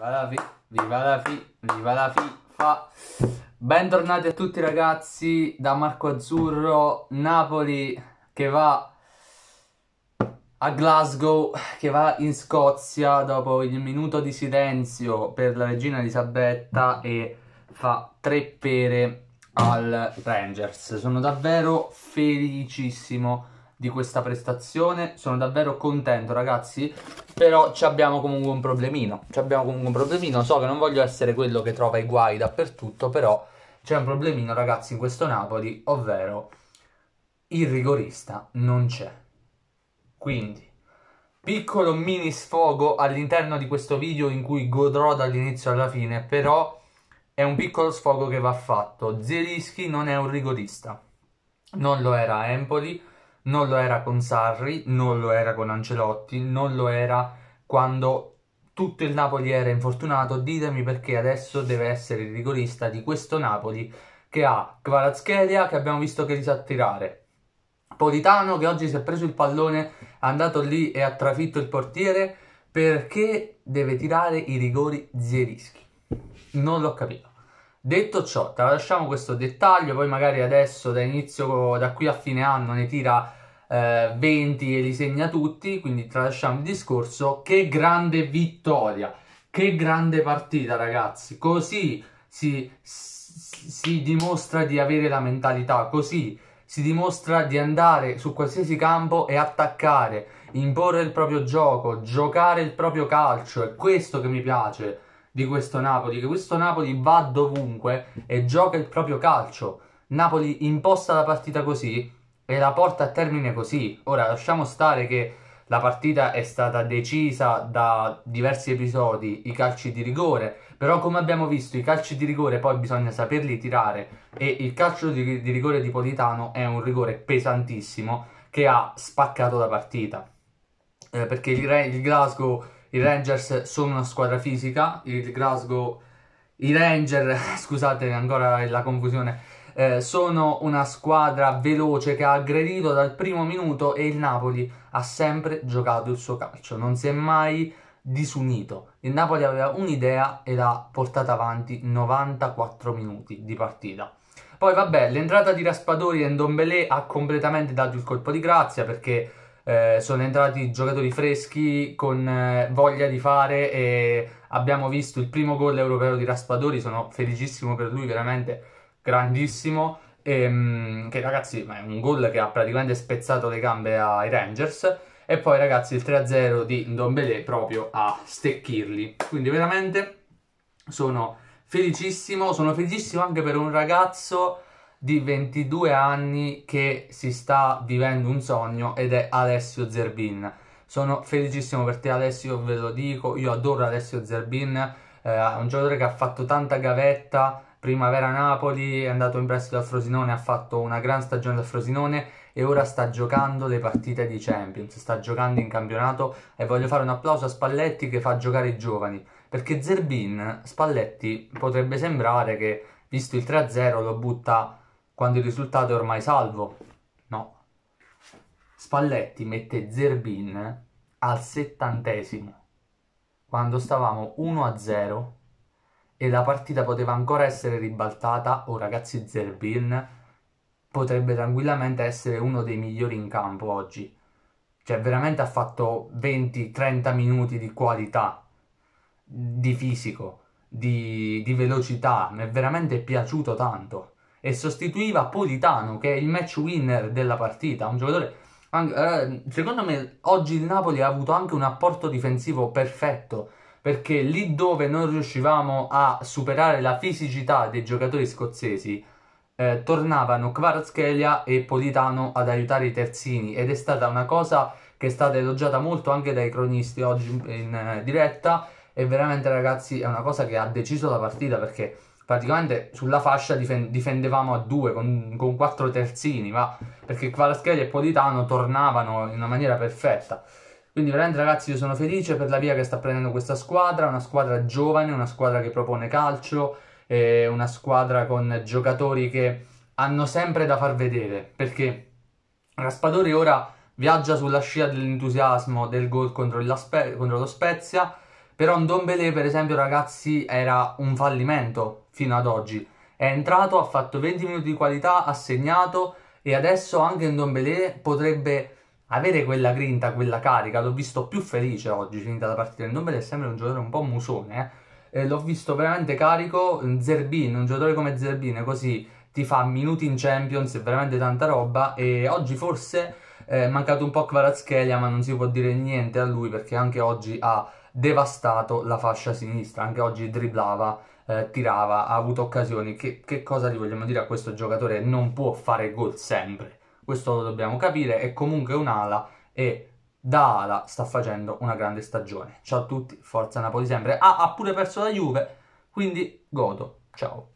Viva la fi, viva la fi, viva la FIFA. Bentornati a tutti ragazzi da Marco Azzurro, Napoli che va a Glasgow, che va in Scozia dopo il minuto di silenzio per la regina Elisabetta e fa tre pere al Rangers. Sono davvero felicissimo di questa prestazione. Sono davvero contento, ragazzi. Però ci abbiamo comunque un problemino. Ci abbiamo comunque un problemino. So che non voglio essere quello che trova i guai dappertutto, però c'è un problemino, ragazzi, in questo Napoli, ovvero il rigorista non c'è. Quindi, piccolo mini sfogo all'interno di questo video in cui godrò dall'inizio alla fine, però è un piccolo sfogo che va fatto. Zerischi non è un rigorista. Non lo era Empoli, non lo era con Sarri, non lo era con Ancelotti, non lo era quando tutto il Napoli era infortunato, ditemi perché adesso deve essere il rigorista di questo Napoli che ha Kvaratskhelia che abbiamo visto che sa tirare, Politano che oggi si è preso il pallone, è andato lì e ha trafitto il portiere perché deve tirare i rigori Zierischi. Non l'ho capito. Detto ciò, tralasciamo questo dettaglio, poi magari adesso da inizio, da qui a fine anno ne tira eh, 20 e li segna tutti, quindi tralasciamo il discorso. Che grande vittoria, che grande partita ragazzi, così si, si dimostra di avere la mentalità, così si dimostra di andare su qualsiasi campo e attaccare, imporre il proprio gioco, giocare il proprio calcio, è questo che mi piace di questo Napoli, che questo Napoli va dovunque e gioca il proprio calcio. Napoli imposta la partita così e la porta a termine così. Ora lasciamo stare che la partita è stata decisa da diversi episodi, i calci di rigore, però come abbiamo visto i calci di rigore poi bisogna saperli tirare e il calcio di, di rigore di Politano è un rigore pesantissimo che ha spaccato la partita. Eh, perché il, il Glasgow i Rangers sono una squadra fisica, il Glasgow... I Ranger, scusate ancora la confusione, eh, sono una squadra veloce che ha aggredito dal primo minuto e il Napoli ha sempre giocato il suo calcio, non si è mai disunito. Il Napoli aveva un'idea e l'ha portata avanti 94 minuti di partita. Poi vabbè, l'entrata di Raspadori e Ndombele ha completamente dato il colpo di grazia perché eh, sono entrati giocatori freschi con eh, voglia di fare e abbiamo visto il primo gol europeo di Raspadori, sono felicissimo per lui, veramente grandissimo. E, ehm, mh, che ragazzi, è un gol che ha praticamente spezzato le gambe ai Rangers. E poi ragazzi il 3-0 di Ndombele proprio a stecchirli. Quindi veramente sono felicissimo, sono felicissimo anche per un ragazzo di 22 anni che si sta vivendo un sogno ed è Alessio Zerbin. Sono felicissimo per te Alessio, ve lo dico, io adoro Alessio Zerbin, eh, un giocatore che ha fatto tanta gavetta, primavera Napoli, è andato in prestito al Frosinone, ha fatto una gran stagione al Frosinone e ora sta giocando le partite di Champions, sta giocando in campionato e voglio fare un applauso a Spalletti che fa giocare i giovani, perché Zerbin, Spalletti potrebbe sembrare che visto il 3-0 lo butta quando il risultato è ormai salvo. No. Spalletti mette Zerbin al settantesimo, quando stavamo 1-0 e la partita poteva ancora essere ribaltata. O oh, ragazzi, Zerbin potrebbe tranquillamente essere uno dei migliori in campo oggi. Cioè, veramente ha fatto 20-30 minuti di qualità, di fisico, di, di velocità. Mi è veramente piaciuto tanto e sostituiva Politano, che è il match winner della partita, un giocatore... Anche, eh, secondo me oggi il Napoli ha avuto anche un apporto difensivo perfetto, perché lì dove non riuscivamo a superare la fisicità dei giocatori scozzesi, eh, tornavano Kvaratskhelia e Politano ad aiutare i terzini ed è stata una cosa che è stata elogiata molto anche dai cronisti oggi in, in eh, diretta e veramente ragazzi è una cosa che ha deciso la partita perché praticamente sulla fascia difendevamo a due con, con quattro terzini, ma perché Kvaratskhelia e Politano tornavano in una maniera perfetta. Quindi veramente ragazzi io sono felice per la via che sta prendendo questa squadra, una squadra giovane, una squadra che propone calcio, eh, una squadra con giocatori che hanno sempre da far vedere, perché Raspadori ora viaggia sulla scia dell'entusiasmo del gol contro, spe- contro lo Spezia, però Ndombele, per esempio, ragazzi, era un fallimento fino ad oggi. È entrato, ha fatto 20 minuti di qualità, ha segnato e adesso anche Ndombele potrebbe avere quella grinta, quella carica. L'ho visto più felice oggi, finita la partita. Ndombele è sempre un giocatore un po' musone, eh? eh l'ho visto veramente carico. Mm, Zerbin, un giocatore come Zerbin, così ti fa minuti in Champions, veramente tanta roba e oggi forse è eh, mancato un po' Kvaratskhelia, ma non si può dire niente a lui perché anche oggi ha devastato la fascia sinistra, anche oggi driblava, eh, tirava, ha avuto occasioni. Che, che cosa gli vogliamo dire a questo giocatore? Non può fare gol sempre. Questo lo dobbiamo capire, è comunque un'ala e da ala sta facendo una grande stagione. Ciao a tutti, forza Napoli sempre. Ah, ha pure perso la Juve, quindi godo. Ciao.